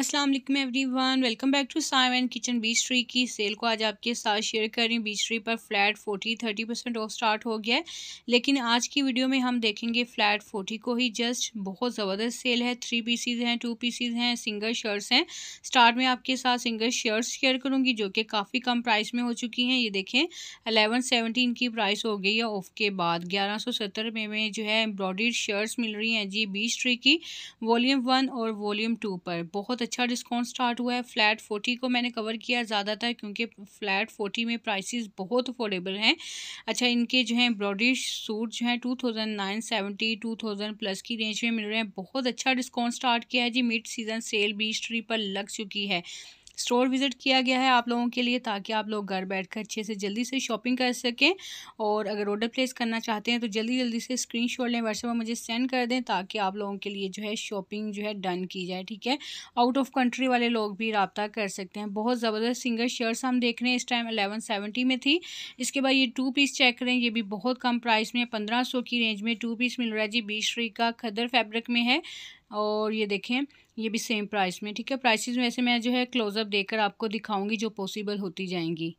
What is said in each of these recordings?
अस्सलाम वालेकुम everyone welcome back to साइव एंड किचन बीच ट्री की सेल को आज आपके साथ शेयर कर रही हूँ बीच ट्री पर flat forty thirty percent off start हो गया है लेकिन आज की वीडियो में हम देखेंगे फ्लैट फोर्टी को ही जस्ट बहुत ज़बरदस्त सेल है थ्री पीसीज हैं टू पीसीज हैं सिंगल शर्ट्स हैं स्टार्ट में आपके साथ सिंगल शर्ट्स शेयर करूँगी जो कि काफ़ी कम प्राइस में हो चुकी हैं ये देखें अलेवन सेवेंटी इनकी प्राइस हो गई है ऑफ के बाद ग्यारह सौ सत्तर में, में जो है एम्ब्रॉयड शर्ट्स मिल रही हैं जी बीच ट्री की वॉल्यूम वन और वॉल्यूम टू पर बहुत अच्छा डिस्काउंट स्टार्ट हुआ है फ्लैट फोर्टी को मैंने कवर किया ज़्यादातर क्योंकि फ्लैट फोर्टी में प्राइसेस बहुत अफोर्डेबल हैं अच्छा इनके जो हैं ब्रॉडी सूट जो हैं two thousand nine seventy two thousand plus की रेंज में मिल रहे हैं बहुत अच्छा डिस्काउंट स्टार्ट किया है जी मिड सीज़न सेल बीस पर लग चुकी है स्टोर विज़िट किया गया है आप लोगों के लिए ताकि आप लोग घर बैठ कर अच्छे से जल्दी से शॉपिंग कर सकें और अगर ऑर्डर प्लेस करना चाहते हैं तो जल्दी जल्दी से स्क्रीन शॉट लें व्हाट्सएप पर मुझे सेंड कर दें ताकि आप लोगों के लिए जो है शॉपिंग जो है डन की जाए ठीक है आउट ऑफ कंट्री वाले लोग भी रबता कर सकते हैं बहुत ज़बरदस्त सिंगर शर्ट्स हम देख रहे हैं इस टाइम अलेवन सेवेंटी में थी इसके बाद ये टू पीस चेक करें ये भी बहुत कम प्राइस में पंद्रह सौ की रेंज में टू पीस मिल रहा है जी बीस का खदर फैब्रिक में है और ये देखें ये भी सेम प्राइस में ठीक है प्राइसेस में ऐसे मैं जो है क्लोजअप देकर आपको दिखाऊंगी जो पॉसिबल होती जाएंगी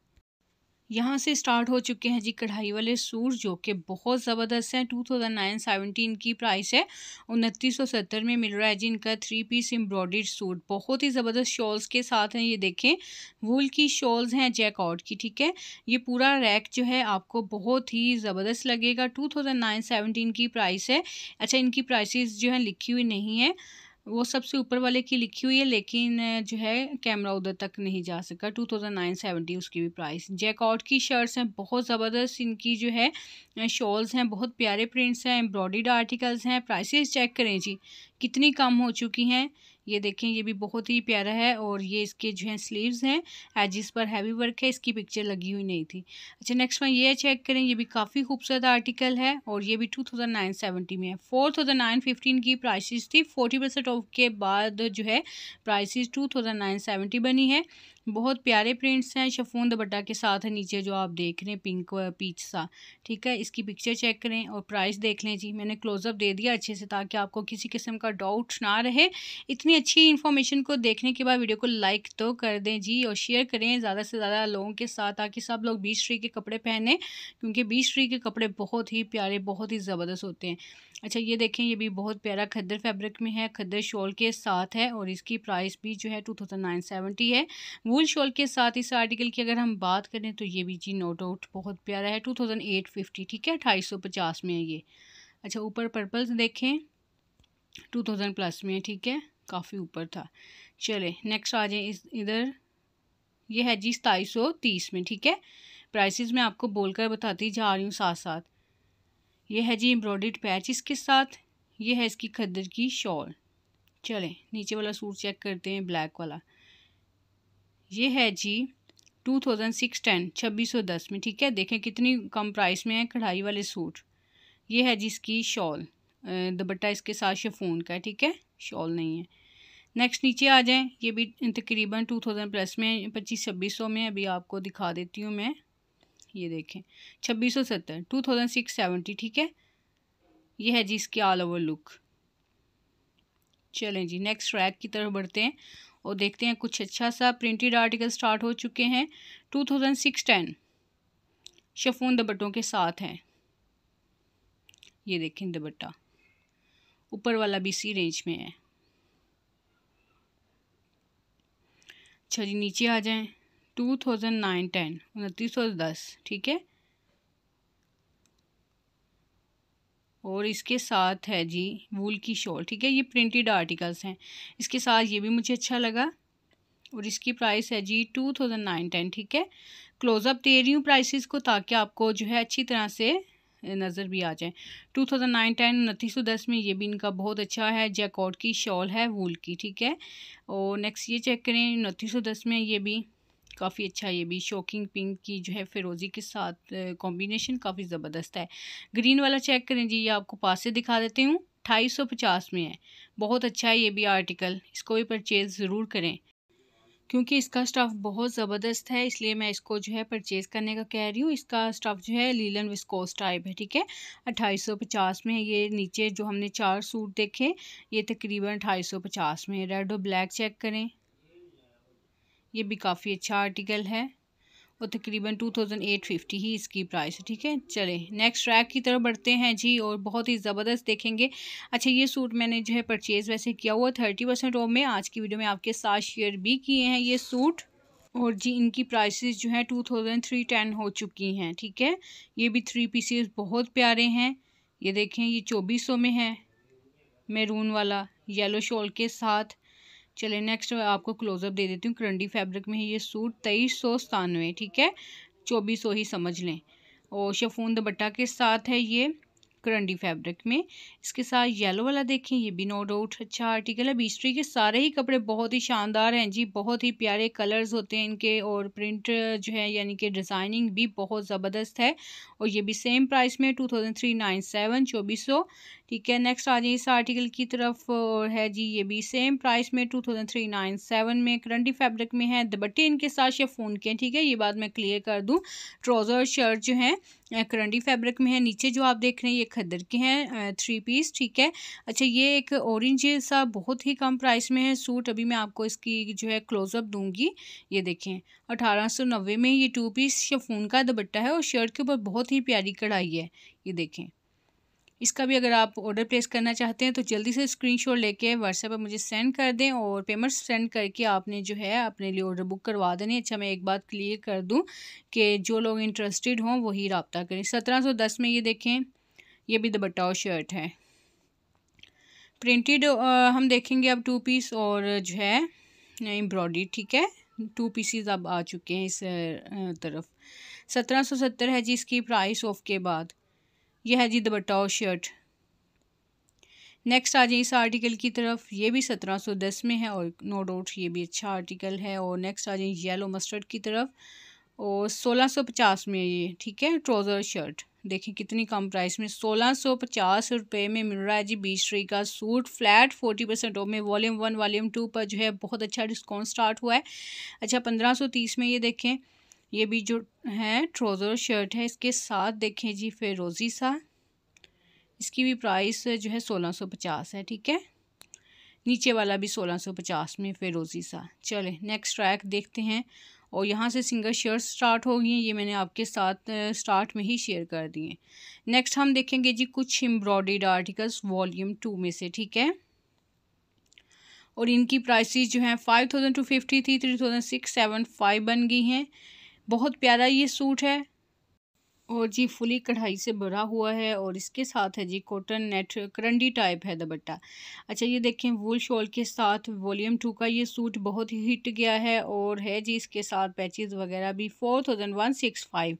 यहाँ से स्टार्ट हो चुके हैं जी कढ़ाई वाले सूट जो कि बहुत ज़बरदस्त हैं टू थाउजेंड नाइन सेवनटीन की प्राइस है उनतीस सौ सत्तर में मिल रहा है जी इनका थ्री पीस एम्ब्रॉयड सूट बहुत ही ज़बरदस्त शॉल्स के साथ हैं ये देखें वूल की शॉल्स हैं आउट की ठीक है ये पूरा रैक जो है आपको बहुत ही ज़बरदस्त लगेगा टू थाउजेंड नाइन सेवनटीन की प्राइस है अच्छा इनकी प्राइसिस जो है लिखी हुई नहीं है वो सबसे ऊपर वाले की लिखी हुई है लेकिन जो है कैमरा उधर तक नहीं जा सका टू थाउजेंड नाइन सेवेंटी उसकी भी प्राइस जैकआउट की शर्ट्स हैं बहुत ज़बरदस्त इनकी जो है शॉल्स हैं बहुत प्यारे प्रिंट्स हैं एम्ब्रॉयड आर्टिकल्स हैं प्राइसेस चेक करें जी कितनी कम हो चुकी हैं ये देखें ये भी बहुत ही प्यारा है और ये इसके जो हैं स्लीव्स हैं एजिस पर हैवी वर्क है इसकी पिक्चर लगी हुई नहीं थी अच्छा नेक्स्ट वन ये चेक करें ये भी काफ़ी खूबसूरत आर्टिकल है और ये भी टू थाउजेंड नाइन सेवेंटी में है फोर थाउजेंड नाइन फिफ्टीन की प्राइसिस थी फोर्टी परसेंट ऑफ के बाद जो है prices two thousand nine seventy बनी है बहुत प्यारे प्रिंट्स हैं शफून दुपट्टा के साथ है नीचे जो आप देख रहे हैं पिंक पीच सा ठीक है इसकी पिक्चर चेक करें और प्राइस देख लें जी मैंने क्लोजअप दे दिया अच्छे से ताकि आपको किसी किस्म का डाउट ना रहे इतनी अच्छी इन्फॉर्मेशन को देखने के बाद वीडियो को लाइक तो कर दें जी और शेयर करें ज़्यादा से ज़्यादा लोगों के साथ ताकि सब लोग बीस ट्री के कपड़े पहने क्योंकि बीस ट्री के कपड़े बहुत ही प्यारे बहुत ही ज़बरदस्त होते हैं अच्छा ये देखें ये भी बहुत प्यारा खद्दर फैब्रिक में है खद्दर शॉल के साथ है और इसकी प्राइस भी जो है टू है वो वुल शॉल के साथ इस आर्टिकल की अगर हम बात करें तो ये भी जी नो डाउट बहुत प्यारा है टू थाउजेंड एट फिफ्टी ठीक है अठाई सौ पचास में है ये अच्छा ऊपर पर्पल्स देखें टू थाउजेंड प्लस में है ठीक है काफ़ी ऊपर था चले नेक्स्ट आ जाए इस इधर ये है जी सताईस सौ तीस में ठीक है प्राइसेस मैं आपको बोलकर बताती जा रही हूँ साथ साथ ये है जी एम्ब्रॉयड पैच इसके साथ ये है इसकी खद्दर की शॉल चलें नीचे वाला सूट चेक करते हैं ब्लैक वाला ये है जी टू थाउजेंड सिक्स टेन छब्बीस सौ दस में ठीक है देखें कितनी कम प्राइस में है कढ़ाई वाले सूट ये है जी इसकी शॉल दुपट्टा इसके साथ शेफोन का है ठीक है शॉल नहीं है नेक्स्ट नीचे आ जाएं ये भी तकरीबन टू थाउजेंड प्लस में पच्चीस छब्बीस सौ में अभी आपको दिखा देती हूँ मैं ये देखें छब्बीस सौ सत्तर टू थाउजेंड सिक्स सेवेंटी ठीक है ये है जी इसकी ऑल ओवर लुक चलें जी नेक्स्ट रैक की तरफ बढ़ते हैं और देखते हैं कुछ अच्छा सा प्रिंटेड आर्टिकल स्टार्ट हो चुके हैं टू थाउजेंड सिक्स टेन शफून दबट्टों के साथ हैं ये देखें दबट्टा ऊपर वाला भी इसी रेंज में है अच्छा जी नीचे आ जाएं टू थाउजेंड नाइन टेन उनतीस सौ दस ठीक है और इसके साथ है जी वूल की शॉल ठीक है ये प्रिंटेड आर्टिकल्स हैं इसके साथ ये भी मुझे अच्छा लगा और इसकी प्राइस है जी टू थाउजेंड नाइन टेन ठीक है क्लोज़अप दे रही हूँ प्राइसेस को ताकि आपको जो है अच्छी तरह से नज़र भी आ जाए टू थाउजेंड नाइन टेन उनतीस सौ दस में ये भी इनका बहुत अच्छा है जैकॉट की शॉल है वूल की ठीक है और नेक्स्ट ये चेक करें उनतीस सौ दस में ये भी काफ़ी अच्छा ये भी शॉकिंग पिंक की जो है फिरोज़ी के साथ कॉम्बिनेशन काफ़ी ज़बरदस्त है ग्रीन वाला चेक करें जी ये आपको पास से दिखा देती हूँ ढाई सौ पचास में है बहुत अच्छा है ये भी आर्टिकल इसको भी परचेज़ ज़रूर करें क्योंकि इसका स्टफ़ बहुत ज़बरदस्त है इसलिए मैं इसको जो है परचेज़ करने का कह रही हूँ इसका स्टफ़ जो है लीलन विस्कोस टाइप है ठीक है अट्ठाईस सौ पचास में ये नीचे जो हमने चार सूट देखे ये तकरीबन अट्ठाईस सौ पचास में रेड और ब्लैक चेक करें ये भी काफ़ी अच्छा आर्टिकल है और तकरीबन टू थाउजेंड एट फिफ्टी ही इसकी प्राइस है ठीक है चले नेक्स्ट ट्रैक की तरफ बढ़ते हैं जी और बहुत ही ज़बरदस्त देखेंगे अच्छा ये सूट मैंने जो है परचेज़ वैसे किया हुआ थर्टी परसेंट ऑफ में आज की वीडियो में आपके साथ शेयर भी किए हैं ये सूट और जी इनकी प्राइसेस जो है टू थाउजेंड थ्री टेन हो चुकी हैं ठीक है ये भी थ्री पीसेस बहुत प्यारे हैं ये देखें ये चौबीस सौ में है मैरून वाला येलो शॉल के साथ चलिए नेक्स्ट आपको क्लोजअप दे देती हूँ करंडी फैब्रिक में है ये सूट तेईस सौ सतानवे ठीक है चौबीस सौ ही समझ लें और शफून दुपट्टा के साथ है ये करंडी फैब्रिक में इसके साथ येलो वाला देखें ये भी नो डाउट अच्छा आर्टिकल है बीस्ट्री के सारे ही कपड़े बहुत ही शानदार हैं जी बहुत ही प्यारे कलर्स होते हैं इनके और प्रिंट जो है यानी कि डिज़ाइनिंग भी बहुत ज़बरदस्त है और ये भी सेम प्राइस में two thousand three nine seven चौबीस सौ ठीक है नेक्स्ट आ जाइए इस आर्टिकल की तरफ और है जी ये भी सेम प्राइस में two thousand three nine seven में करंटी फैब्रिक में है दुबट्टे इनके साथ शेफोन के ठीक है ये बात मैं क्लियर कर दूँ ट्राउज़र शर्ट जो है करंडी फैब्रिक में है नीचे जो आप देख रहे हैं ये खद्दर के हैं थ्री पीस ठीक है अच्छा ये एक ऑरेंज सा बहुत ही कम प्राइस में है सूट अभी मैं आपको इसकी जो है क्लोजअप दूंगी ये देखें अठारह सौ नब्बे में ये टू पीस शफून का दुपट्टा है और शर्ट के ऊपर बहुत ही प्यारी कढ़ाई है ये देखें इसका भी अगर आप ऑर्डर प्लेस करना चाहते हैं तो जल्दी से स्क्रीनशॉट लेके व्हाट्सएप पर मुझे सेंड कर दें और पेमेंट सेंड करके आपने जो है अपने लिए ऑर्डर बुक करवा देने अच्छा मैं एक बात क्लियर कर दूँ कि जो लोग इंटरेस्टेड हों वही रबता करें सत्रह में ये देखें ये भी दबट्टा और शर्ट है प्रिंटेड हम देखेंगे अब टू पीस और जो है एम्ब्रॉयडरी ठीक है टू पीसीज अब आ चुके हैं इस तरफ सत्रह सौ सत्तर है जी इसकी प्राइस ऑफ के बाद यह है जी दुपट्टा शर्ट नेक्स्ट आ जाए इस आर्टिकल की तरफ ये भी सत्रह सौ दस में है और नो डाउट ये भी अच्छा आर्टिकल है और नेक्स्ट आ जाए येलो मस्टर्ड की तरफ और सोलह सौ पचास में ये ठीक है ट्राउज़र शर्ट देखिए कितनी कम प्राइस में सोलह सौ पचास रुपये में मिल रहा है जी बीस री का suit flat forty percent off में वॉल्यूम वन वॉल्यूम टू पर जो है बहुत अच्छा डिस्काउंट स्टार्ट हुआ है अच्छा पंद्रह सौ तीस में ये देखें ये भी जो है ट्रोज़र शर्ट है इसके साथ देखें जी फिरोज़ी सा इसकी भी प्राइस जो है सोलह सौ पचास है ठीक है नीचे वाला भी सोलह सौ पचास में फिरोज़ी सा चले नेक्स्ट ट्रैक देखते हैं और यहाँ से सिंगल शर्ट स्टार्ट हो गई हैं ये मैंने आपके साथ स्टार्ट में ही शेयर कर दिए नेक्स्ट हम देखेंगे जी कुछ एम्ब्रॉयड आर्टिकल्स वॉल्यूम टू में से ठीक है और इनकी प्राइसेस जो हैं फाइव थाउजेंड टू फिफ्टी थी three thousand six seven five बन गई हैं बहुत प्यारा ये सूट है और जी फुली कढ़ाई से भरा हुआ है और इसके साथ है जी कॉटन नेट करंडी टाइप है दुपट्टा अच्छा ये देखें वूल शॉल के साथ वॉल्यूम टू का ये सूट बहुत ही हिट गया है और है जी इसके साथ पैचेज वगैरह भी four thousand one six five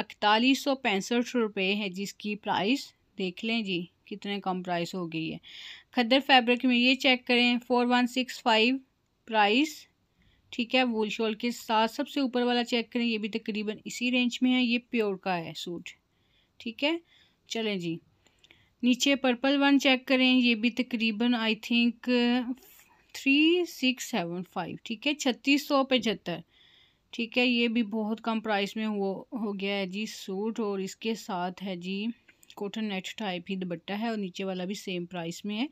इकतालीस सौ पैंसठ रुपये है जिसकी प्राइस देख लें जी कितने कम प्राइस हो गई है खद्दर फैब्रिक में ये चेक करें four one six five price ठीक है वोल शॉल के साथ सबसे ऊपर वाला चेक करें ये भी तकरीबन इसी रेंज में है ये प्योर का है सूट ठीक है चलें जी नीचे पर्पल वन चेक करें ये भी तकरीबन I think three six seven five ठीक है छत्तीस सौ पचहत्तर ठीक है ये भी बहुत कम प्राइस में हो हो गया है जी सूट और इसके साथ है जी कॉटन नेट टाइप ही दुपट्टा है और नीचे वाला भी सेम प्राइस में है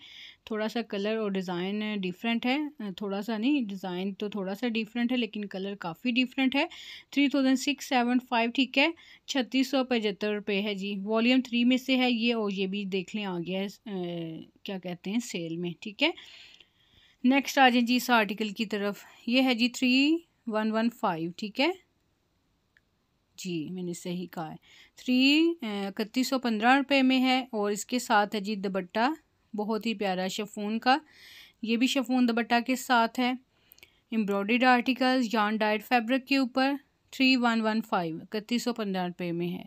थोड़ा सा कलर और डिज़ाइन डिफरेंट है थोड़ा सा नहीं डिज़ाइन तो थोड़ा सा डिफरेंट है लेकिन कलर काफ़ी डिफरेंट है three thousand six seven five ठीक है छत्तीस सौ पचहत्तर रुपये है जी वॉल्यूम थ्री में से है ये और ये भी देख लें आ गया है आ, क्या कहते हैं सेल में ठीक है नेक्स्ट आ जाए जी इस आर्टिकल की तरफ ये है जी थ्री वन वन फाइव ठीक है जी मैंने सही कहा है थ्री इकतीस सौ पंद्रह रुपये में है और इसके साथ है जी दुपट्टा बहुत ही प्यारा शफून का ये भी शफून दुपट्टा के साथ है एम्ब्रॉयड आर्टिकल्स जान डाइट फैब्रिक के ऊपर थ्री वन वन फाइव इकतीस सौ पंद्रह रुपये में है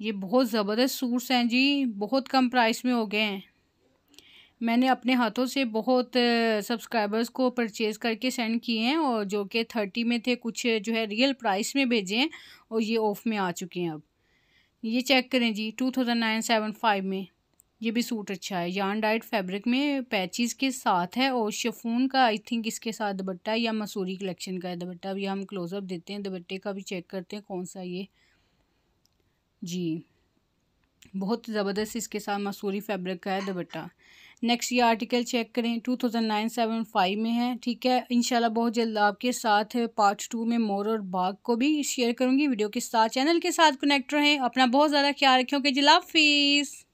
ये बहुत ज़बरदस्त सूट्स हैं जी बहुत कम प्राइस में हो गए हैं मैंने अपने हाथों से बहुत सब्सक्राइबर्स को परचेज़ करके सेंड किए हैं और जो कि थर्टी में थे कुछ जो है रियल प्राइस में भेजे हैं और ये ऑफ़ में आ चुके हैं अब ये चेक करें जी two thousand nine seven five में ये भी सूट अच्छा है यान डाइट फैब्रिक में पैचिस के साथ है और शफून का आई थिंक इसके साथ दुपट्टा या मसूरी कलेक्शन का है दुपट्टा अभी हम क्लोजअप देते हैं दुपट्टे का भी चेक करते हैं कौन सा ये जी बहुत ज़बरदस्त इसके साथ मसूरी फैब्रिक का है दुपट्टा नेक्स्ट ये आर्टिकल चेक करें two thousand nine seven five में है ठीक है इंशाल्लाह बहुत जल्द आपके साथ पार्ट टू में मोर और बाग को भी शेयर करूँगी वीडियो के साथ चैनल के साथ कनेक्ट रहें अपना बहुत ज़्यादा ख्याल रखें ओके जिला फीस